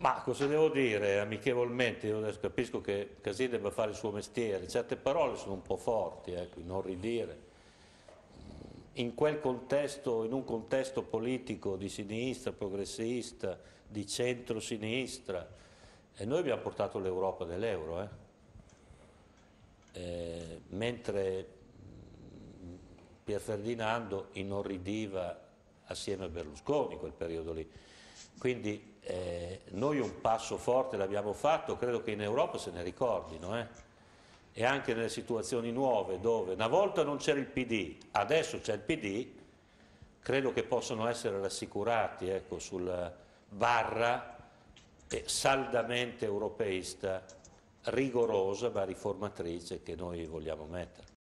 Ma cosa devo dire? Amichevolmente, io capisco che Casini debba fare il suo mestiere, certe parole sono un po' forti, eh, non ridire. In quel contesto, in un contesto politico di sinistra, progressista, di centrosinistra, e noi abbiamo portato l'Europa dell'euro, eh? eh, mentre mm, Pier Ferdinando inorridiva assieme a Berlusconi quel periodo lì. Quindi eh, noi un passo forte l'abbiamo fatto, credo che in Europa se ne ricordino, eh? e anche nelle situazioni nuove dove una volta non c'era il PD, adesso c'è il PD, credo che possano essere rassicurati ecco, sulla barra eh, saldamente europeista, rigorosa ma riformatrice che noi vogliamo mettere.